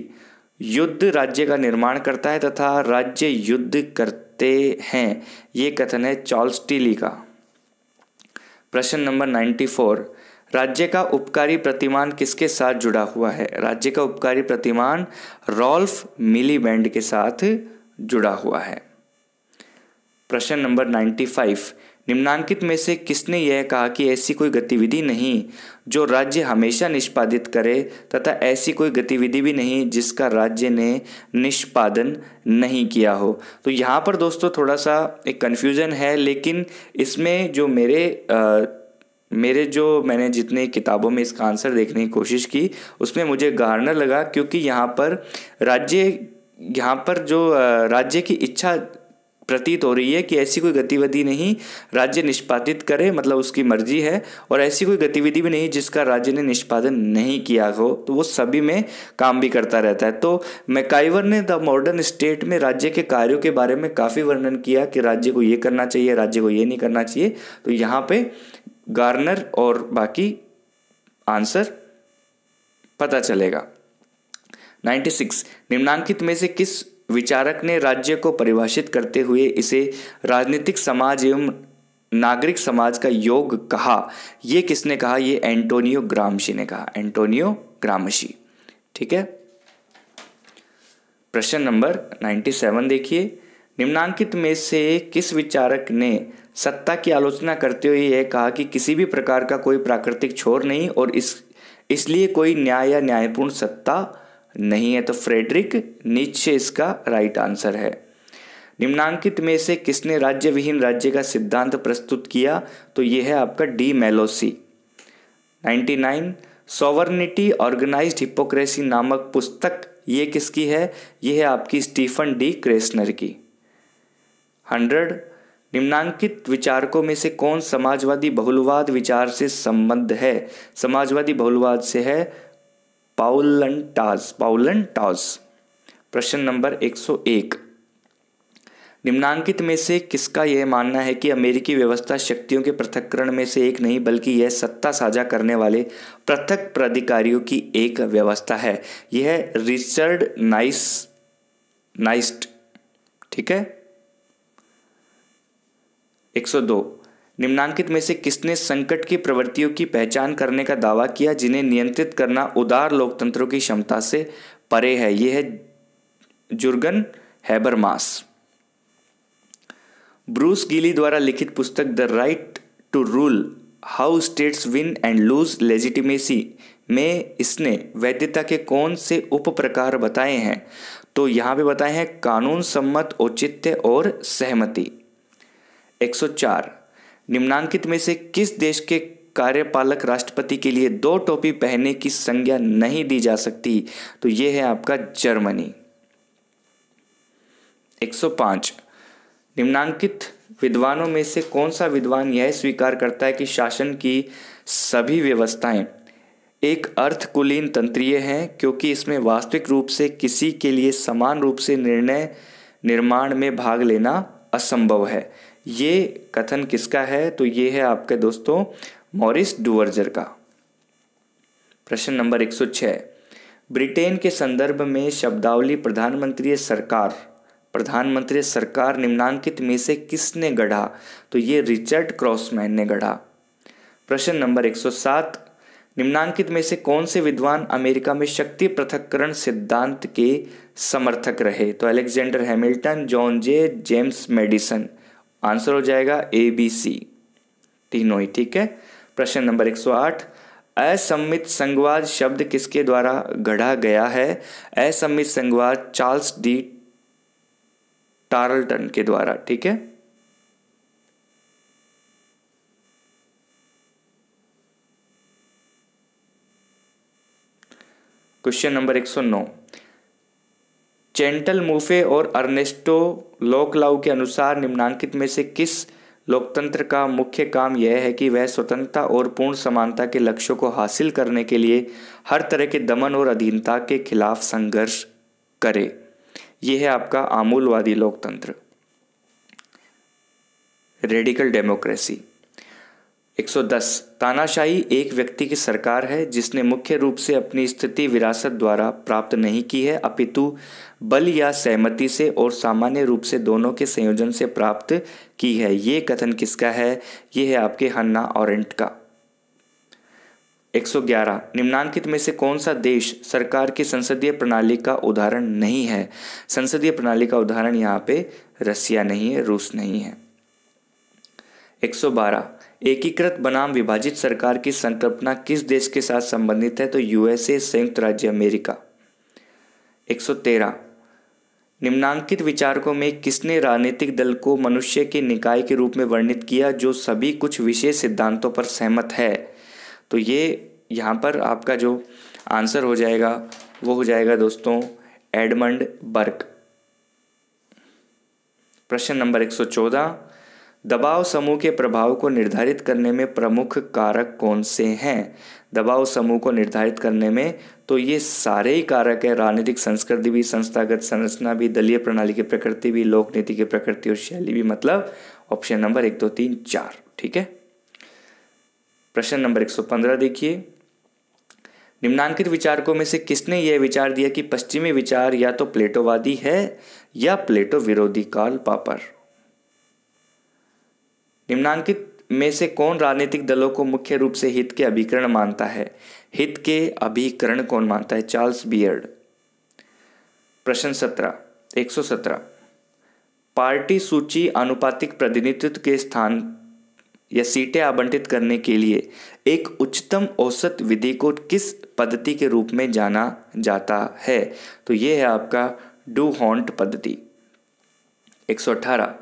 युद्ध राज्य का निर्माण करता है तथा राज्य युद्ध करते हैं ये कथन है चार्ल्स टीली का प्रश्न नंबर नाइन्टी फोर राज्य का उपकारी प्रतिमान किसके साथ जुड़ा हुआ है राज्य का उपकारी प्रतिमान रॉल्फ मिलीबैंड के साथ जुड़ा हुआ है प्रश्न नंबर नाइन्टी फाइव निम्नांकित में से किसने यह कहा कि ऐसी कोई गतिविधि नहीं जो राज्य हमेशा निष्पादित करे तथा ऐसी कोई गतिविधि भी नहीं जिसका राज्य ने निष्पादन नहीं किया हो तो यहाँ पर दोस्तों थोड़ा सा एक कन्फ्यूज़न है लेकिन इसमें जो मेरे आ, मेरे जो मैंने जितने किताबों में इसका आंसर देखने की कोशिश की उसमें मुझे गाड़ना लगा क्योंकि यहाँ पर राज्य यहाँ पर जो राज्य की इच्छा प्रतीत हो रही है कि ऐसी कोई गतिविधि नहीं राज्य निष्पादित करे मतलब उसकी मर्जी है और ऐसी कोई गतिविधि भी नहीं जिसका राज्य ने निष्पादन नहीं किया हो तो वो सभी में काम भी करता रहता है तो मैकाइवर ने द मॉडर्न स्टेट में राज्य के कार्यों के बारे में काफ़ी वर्णन किया कि राज्य को ये करना चाहिए राज्य को ये नहीं करना चाहिए तो यहाँ पे गार्नर और बाकी आंसर पता चलेगा 96 निम्नांकित में से किस विचारक ने राज्य को परिभाषित करते हुए इसे राजनीतिक समाज एवं नागरिक समाज का योग कहा यह किसने कहा यह एंटोनियो ग्रामशी ने कहा एंटोनियो ग्रामशी ठीक है प्रश्न नंबर 97 देखिए निम्नांकित में से किस विचारक ने सत्ता की आलोचना करते हुए यह कहा कि किसी भी प्रकार का कोई प्राकृतिक छोर नहीं और इस इसलिए कोई न्याय या न्यायपूर्ण सत्ता नहीं है तो फ्रेडरिक नीचे इसका राइट आंसर है निम्नांकित में से किसने राज्य विहीन राज्य का सिद्धांत प्रस्तुत किया तो यह है आपका D Melosi 99 sovereignty organised hypocrisy नामक पुस्तक ये किसकी है यह है आपकी स्टीफन डी क्रेसनर की हंड्रेड निम्नांकित विचारकों में से कौन समाजवादी बहुलवाद विचार से संबद्ध है समाजवादी बहुलवाद से है पाउलन टाज पाउलन टाज प्रश्न नंबर 101 निम्नांकित में से किसका यह मानना है कि अमेरिकी व्यवस्था शक्तियों के पृथककरण में से एक नहीं बल्कि यह सत्ता साझा करने वाले पृथक प्राधिकारियों की एक व्यवस्था है यह रिचर्ड नाइस नाइस्ट ठीक है 102 निम्नांकित में से किसने संकट की प्रवृत्तियों की पहचान करने का दावा किया जिन्हें नियंत्रित करना उदार लोकतंत्रों की क्षमता से परे है यह है जुर्गन हैबरमास ब्रूस गिली द्वारा लिखित पुस्तक the right to rule how states win and lose legitimacy में इसने वैधता के कौन से उप प्रकार बताए हैं तो यहां पे बताए हैं कानून सम्मत औचित्य और सहमति 104 निम्नांकित में से किस देश के कार्यपालक राष्ट्रपति के लिए दो टोपी पहनने की संज्ञा नहीं दी जा सकती तो यह है आपका जर्मनी 105 निम्नांकित विद्वानों में से कौन सा विद्वान यह स्वीकार करता है कि शासन की सभी व्यवस्थाएं एक अर्थकुलीन तंत्रीय है क्योंकि इसमें वास्तविक रूप से किसी के लिए समान रूप से निर्णय निर्माण में भाग लेना असंभव है ये कथन किसका है तो ये है आपके दोस्तों मॉरिस डुवर्जर का प्रश्न नंबर 106 ब्रिटेन के संदर्भ में शब्दावली प्रधानमंत्री सरकार प्रधानमंत्री सरकार निम्नांकित में से किसने गढ़ा तो ये रिचर्ड क्रॉसमैन ने गढ़ा प्रश्न नंबर 107 निम्नांकित में से कौन से विद्वान अमेरिका में शक्ति पृथककरण सिद्धांत के समर्थक रहे तो Alexander Hamilton John Jay James Madison answer हो जाएगा ए बी सी तीनों ही ठीक है प्रश्न नंबर 108 असम्मित संघवाद शब्द किसके द्वारा गढ़ा गया है असम्मित संघवाद चार्ल्स डी टार्लटन के द्वारा ठीक है क्वेश्चन नंबर 109 चेंटल मूफे और अर्नेस्टो लोकलाउ के अनुसार निम्नांकित में से किस लोकतंत्र का मुख्य काम यह है कि वह स्वतंत्रता और पूर्ण समानता के लक्ष्यों को हासिल करने के लिए हर तरह के दमन और अधीनता के खिलाफ संघर्ष करे यह है आपका आमूलवादी लोकतंत्र रेडिकल डेमोक्रेसी 110 तानाशाही एक व्यक्ति की सरकार है जिसने मुख्य रूप से अपनी स्थिति विरासत द्वारा प्राप्त नहीं की है अपितु बल या सहमति से और सामान्य रूप से दोनों के संयोजन से प्राप्त की है ये कथन किसका है ये है आपके हन्ना ऑरेंट का 111 निम्नांकित में से कौन सा देश सरकार की संसदीय प्रणाली का उदाहरण नहीं है संसदीय प्रणाली का उदाहरण यहाँ पे रसिया नहीं है रूस नहीं है 112 एकीकृत बनाम विभाजित सरकार की संकल्पना किस देश के साथ संबंधित है तो यूएसए संयुक्त राज्य अमेरिका 113 निम्नांकित विचारकों में किसने राजनीतिक दल को मनुष्य के निकाय के रूप में वर्णित किया जो सभी कुछ विशेष सिद्धांतों पर सहमत है तो ये यहाँ पर आपका जो आंसर हो जाएगा वो हो जाएगा दोस्तों एडमंड बर्क प्रश्न नंबर 114 दबाव समूह के प्रभाव को निर्धारित करने में प्रमुख कारक कौन से हैं दबाव समूह को निर्धारित करने में तो ये सारे ही कारक है राजनीतिक संस्कृति भी संस्थागत संरचना भी दलीय प्रणाली की प्रकृति भी लोक नीति की प्रकृति और शैली भी मतलब ऑप्शन नंबर एक दो तीन चार ठीक है प्रश्न नंबर एक सौ पंद्रह देखिए निम्नांकित विचारकों में से किसने यह विचार दिया कि पश्चिमी विचार या तो प्लेटोवादी है या प्लेटो विरोधी काल पापर निम्नांकित में से कौन राजनीतिक दलों को मुख्य रूप से हित के अभिकरण मानता है हित के अभिकरण कौन मानता है चार्ल्स बियर्ड प्रश्न सत्रह एक सौ सत्रह पार्टी सूची आनुपातिक प्रतिनिधित्व के स्थान या सीटें आवंटित करने के लिए एक उच्चतम औसत विधि को किस पद्धति के रूप में जाना जाता है तो यह है आपका डू हॉन्ट पद्धति एक सौ अठारह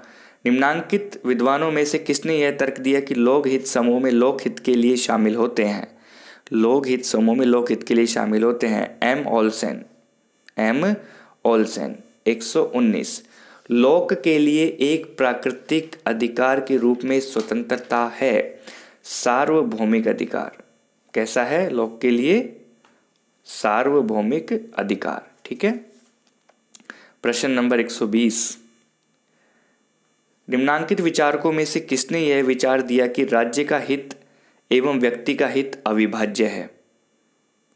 निम्नांकित विद्वानों में से किसने यह तर्क दिया कि लोक हित समूह में लोक हित के लिए शामिल होते हैं लोक हित समूह में लोक हित के लिए शामिल होते हैं एम ऑलसेन एम ऑलसेन 119 लोक के लिए एक प्राकृतिक अधिकार के रूप में स्वतंत्रता है सार्वभौमिक अधिकार कैसा है लोक के लिए सार्वभौमिक अधिकार ठीक है प्रश्न नंबर 120 निम्नांकित विचारकों में से किसने यह विचार दिया कि राज्य का हित एवं व्यक्ति का हित अविभाज्य है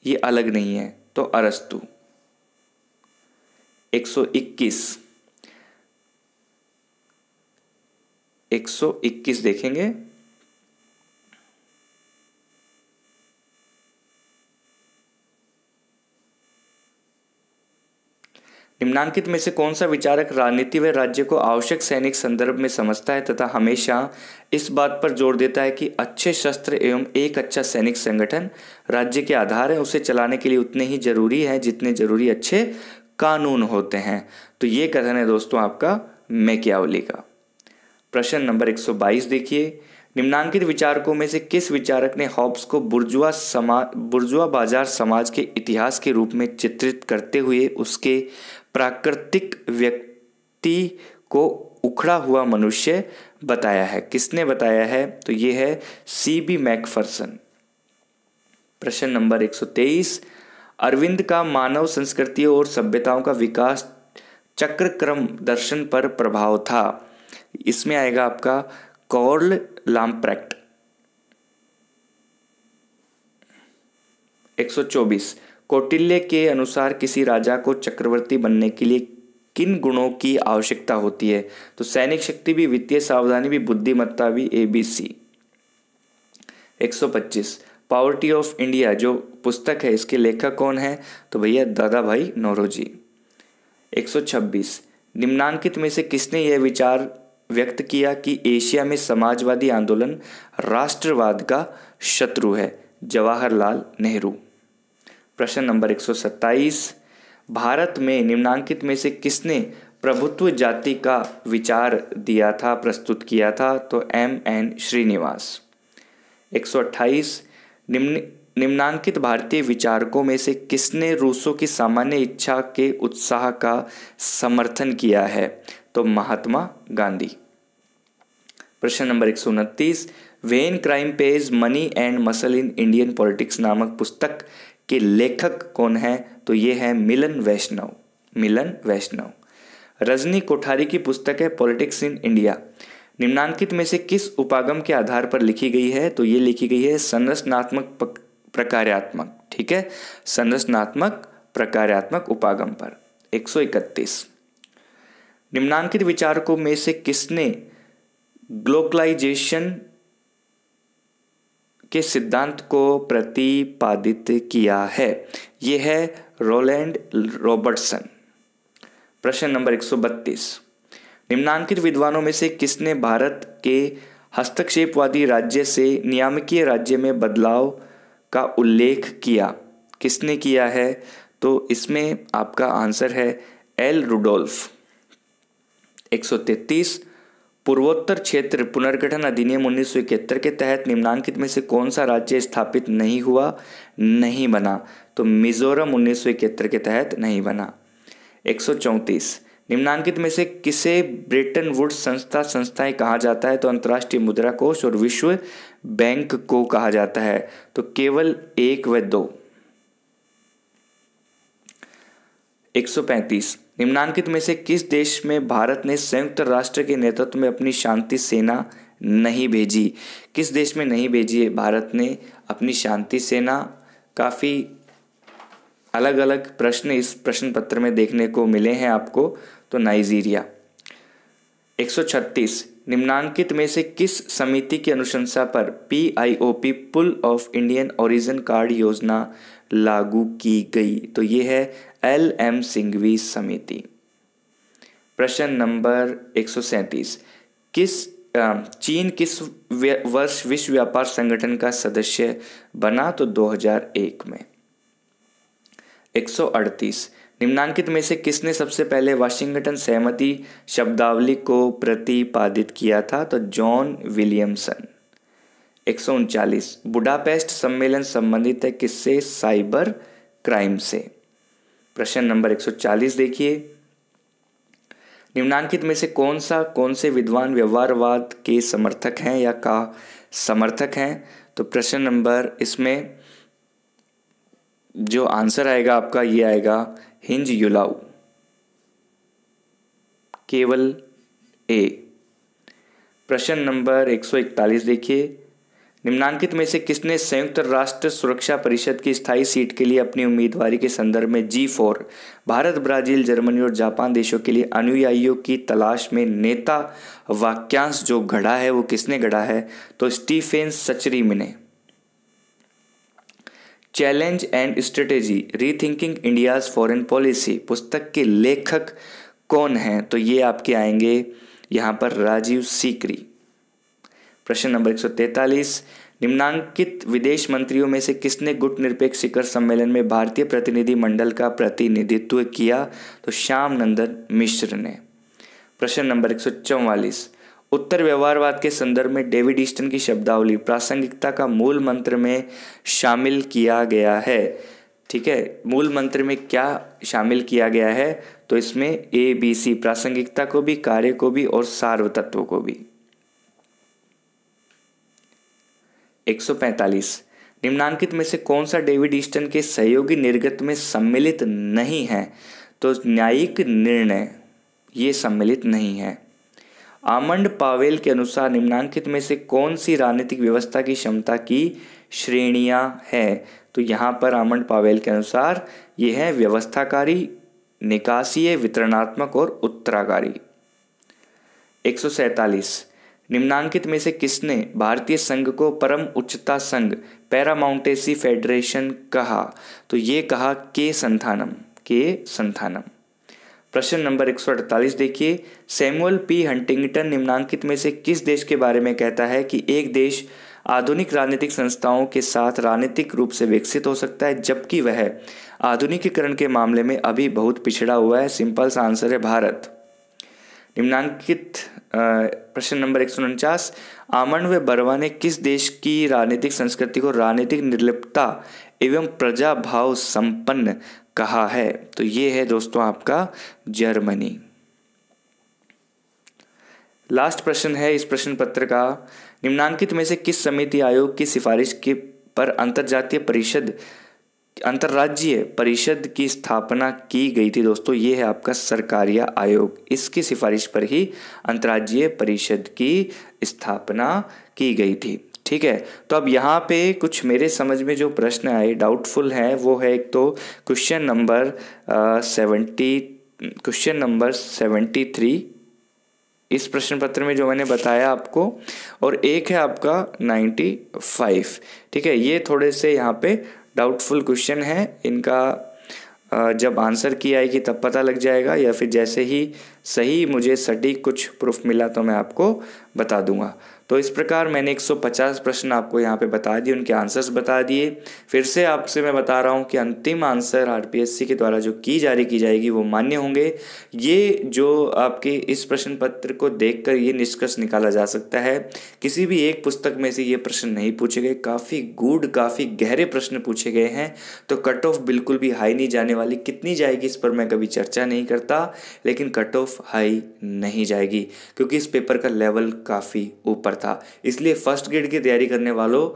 ये अलग नहीं है तो अरस्तु 121 121 देखेंगे निम्नांकित में से कौन सा विचारक राजनीति व राज्य को आवश्यक सैनिक संदर्भ में समझता है तथा हमेशा इस बात पर जोर देता है कि अच्छे शस्त्र एवं एक अच्छा सैनिक संगठन राज्य के आधार है उसे चलाने के लिए उतने ही जरूरी है जितने जरूरी अच्छे कानून होते हैं तो ये कथन है दोस्तों आपका मैकियावली का प्रश्न नंबर 122 देखिए निम्नांकित विचारकों में से किस विचारक ने हॉब्स को बुर्जुआ समाज बुर्जुआ बाजार समाज के इतिहास के रूप में चित्रित करते हुए उसके प्राकृतिक व्यक्ति को उखड़ा हुआ मनुष्य बताया है किसने बताया है तो ये है सी बी मैकफर्सन प्रश्न नंबर 123 अरविंद का मानव संस्कृति और सभ्यताओं का विकास चक्रक्रम दर्शन पर प्रभाव था इसमें आएगा आपका कॉर्ल लाम्प्रैक्ट 124 कौटिल्य के अनुसार किसी राजा को चक्रवर्ती बनने के लिए किन गुणों की आवश्यकता होती है तो सैनिक शक्ति भी वित्तीय सावधानी भी बुद्धिमत्ता भी ए बी सी एक सौ पच्चीस पावर्टी ऑफ इंडिया जो पुस्तक है इसके लेखक कौन है तो भैया दादा भाई नौरोजी एक सौ छब्बीस निम्नांकित में से किसने यह विचार व्यक्त किया कि एशिया में समाजवादी आंदोलन राष्ट्रवाद का शत्रु है जवाहरलाल नेहरू प्रश्न नंबर 127 भारत में निम्नांकित में से किसने प्रभुत्व जाति का विचार दिया था प्रस्तुत किया था तो एम एन श्रीनिवास 128 निम्न निम्नांकित भारतीय विचारकों में से किसने रूसों की सामान्य इच्छा के उत्साह का समर्थन किया है तो महात्मा गांधी प्रश्न नंबर एक सौ उनतीस when crime pays money and muscle in Indian politics नामक पुस्तक कि लेखक कौन है तो ये है मिलन वैष्णव मिलन वैष्णव रजनी कोठारी की पुस्तक है पॉलिटिक्स इन इंडिया निम्नांकित में से किस उपागम के आधार पर लिखी गई है तो ये लिखी गई है संरचनात्मक प्रकार्यात्मक ठीक है संरचनात्मक प्रकार्यात्मक उपागम पर 131 निम्नांकित विचारकों में से किसने ग्लोकलाइजेशन के सिद्धांत को प्रतिपादित किया है यह है रोलैंड रॉबर्टसन प्रश्न नंबर 132 निम्नांकित विद्वानों में से किसने भारत के हस्तक्षेपवादी राज्य से नियामकीय राज्य में बदलाव का उल्लेख किया किसने किया है तो इसमें आपका आंसर है एल रुडोल्फ 133 पूर्वोत्तर क्षेत्र पुनर्गठन अधिनियम उन्नीस के तहत निम्नांकित में से कौन सा राज्य स्थापित नहीं हुआ नहीं बना तो मिजोरम उन्नीस के तहत नहीं बना एक निम्नांकित में से किसे ब्रिटेन वुड संस्था संस्थाएं कहा जाता है तो अंतर्राष्ट्रीय मुद्रा कोष और विश्व बैंक को कहा जाता है तो केवल एक व दो 135 निम्नांकित में से किस देश में भारत ने संयुक्त राष्ट्र के नेतृत्व में अपनी शांति सेना नहीं भेजी किस देश में नहीं भेजी है भारत ने अपनी शांति सेना काफ़ी अलग अलग प्रश्न इस प्रश्न पत्र में देखने को मिले हैं आपको तो नाइजीरिया 136 निम्नांकित में से किस समिति की अनुशंसा पर P I O P people of Indian origin card योजना लागू की गई तो ये है एल एम सिंघवी समिति प्रश्न नंबर एक सौ सैंतीस किस चीन किस वर्ष विश्व व्यापार संगठन का सदस्य बना तो 2001 में 138 निम्नांकित में से किसने सबसे पहले वाशिंगटन सहमति शब्दावली को प्रतिपादित किया था तो जॉन विलियमसन एक सौ बुडापेस्ट सम्मेलन संबंधित है किससे साइबर क्राइम से प्रश्न नंबर 140 देखिए निम्नांकित में से कौन सा कौन से विद्वान व्यवहारवाद के समर्थक हैं या का समर्थक हैं तो प्रश्न नंबर इसमें जो आंसर आएगा आपका ये आएगा हिंज युलाऊ केवल ए प्रश्न नंबर 141 देखिए निम्नांकित में से किसने संयुक्त राष्ट्र सुरक्षा परिषद की स्थायी सीट के लिए अपनी उम्मीदवारी के संदर्भ में G four Bharat Brazil Germany और जापान देशों के लिए अनुयायियों की तलाश में नेता वाक्यांश जो घड़ा है वो किसने घड़ा है तो स्टीफेन सचरी मिने challenge and strategy rethinking India's foreign policy पुस्तक के लेखक कौन हैं तो ये आपके आएंगे यहाँ पर राजीव सीकरी प्रश्न नंबर 143 निम्नांकित विदेश मंत्रियों में से किसने गुट निरपेक्ष शिखर सम्मेलन में भारतीय प्रतिनिधि मंडल का प्रतिनिधित्व किया तो श्याम नंदन मिश्र ने प्रश्न नंबर एक उत्तर व्यवहारवाद के संदर्भ में डेविड ईस्टन की शब्दावली प्रासंगिकता का मूल मंत्र में शामिल किया गया है ठीक है मूल मंत्र में क्या शामिल किया गया है तो इसमें ए बी सी प्रासंगिकता को भी कार्य को भी और सार्वतत्व को भी 145 निम्नांकित में से कौन सा डेविड ईस्टन के सहयोगी निर्गत में सम्मिलित नहीं है तो न्यायिक निर्णय ये सम्मिलित नहीं है आमंड पावेल के अनुसार निम्नांकित में से कौन सी राजनीतिक व्यवस्था की क्षमता की श्रेणियां है तो यहाँ पर आमंड पावेल के अनुसार ये है व्यवस्थाकारी निकासीय वितरणात्मक और उत्तराकारी एक सौ सैतालीस निम्नांकित में से किसने भारतीय संघ को परम उच्चता संघ पैरामाउंटेसी फेडरेशन कहा तो ये कहा के संथानम के संथानम प्रश्न नंबर 148 देखिए सैमुअल पी हंटिंगटन निम्नांकित में से किस देश के बारे में कहता है कि एक देश आधुनिक राजनीतिक संस्थाओं के साथ राजनीतिक रूप से विकसित हो सकता है जबकि वह आधुनिकीकरण के मामले में अभी बहुत पिछड़ा हुआ है सिंपल सा आंसर है भारत निम्नांकित प्रश्न नंबर एक सौ उनचास आमन व बरवा ने किस देश की राजनीतिक संस्कृति को राजनीतिक निर्लिप्तता एवं प्रजा भाव संपन्न कहा है तो ये है दोस्तों आपका जर्मनी लास्ट प्रश्न है इस प्रश्न पत्र का निम्नांकित में से किस समिति आयोग की सिफारिश के पर अंतरजातीय परिषद अंतर्राज्यीय परिषद की स्थापना की गई थी दोस्तों ये है आपका सरकारिया आयोग इसकी सिफारिश पर ही अंतर्राज्यीय परिषद की स्थापना की गई थी ठीक है तो अब यहाँ पे कुछ मेरे समझ में जो प्रश्न आए डाउटफुल हैं वो है एक तो question number seventy question number seventy three इस प्रश्न पत्र में जो मैंने बताया आपको और एक है आपका नाइन्टी फाइव ठीक है ये थोड़े से यहाँ पे डाउटफुल क्वेश्चन है इनका जब आंसर की आएगी तब पता लग जाएगा या फिर जैसे ही सही मुझे सटीक कुछ प्रूफ मिला तो मैं आपको बता दूंगा तो इस प्रकार मैंने 150 प्रश्न आपको यहाँ पे बता दिए उनके आंसर्स बता दिए फिर से आपसे मैं बता रहा हूँ कि अंतिम आंसर आरपीएससी के द्वारा जो की जारी की जाएगी वो मान्य होंगे ये जो आपके इस प्रश्न पत्र को देखकर ये निष्कर्ष निकाला जा सकता है किसी भी एक पुस्तक में से ये प्रश्न नहीं पूछे गए काफ़ी गुड काफ़ी गहरे प्रश्न पूछे गए हैं तो कट ऑफ बिल्कुल भी हाई नहीं जाने वाली कितनी जाएगी इस पर मैं कभी चर्चा नहीं करता लेकिन कट ऑफ हाई नहीं जाएगी क्योंकि इस पेपर का लेवल काफ़ी ऊपर था इसलिए फर्स्ट ग्रेड की तैयारी करने वालों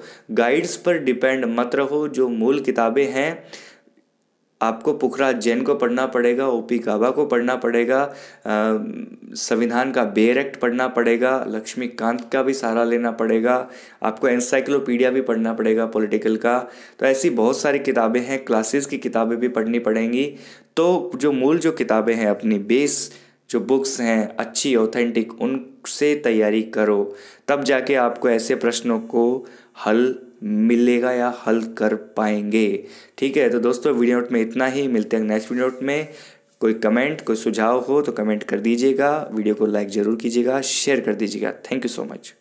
गाइड्स पर डिपेंड मत रहो जो मूल किताबें हैं आपको पुखरा जैन को पढ़ना पड़ेगा ओपी काबा को पढ़ना पड़ेगा संविधान का बेयर एक्ट पढ़ना पड़ेगा लक्ष्मीकांत का भी सहारा लेना पड़ेगा आपको एनसाइक्लोपीडिया भी पढ़ना पड़ेगा पॉलिटिकल का तो ऐसी बहुत सारी किताबें हैं क्लासेस की किताबें भी पढ़नी पड़ेंगी तो जो मूल जो किताबें हैं अपनी बेस जो बुक्स हैं अच्छी ऑथेंटिक उनसे तैयारी करो तब जाके आपको ऐसे प्रश्नों को हल मिलेगा या हल कर पाएंगे ठीक है तो दोस्तों वीडियो नोट में इतना ही मिलते हैं नेक्स्ट वीडियो नोट में कोई कमेंट कोई सुझाव हो तो कमेंट कर दीजिएगा वीडियो को लाइक ज़रूर कीजिएगा शेयर कर दीजिएगा थैंक यू सो मच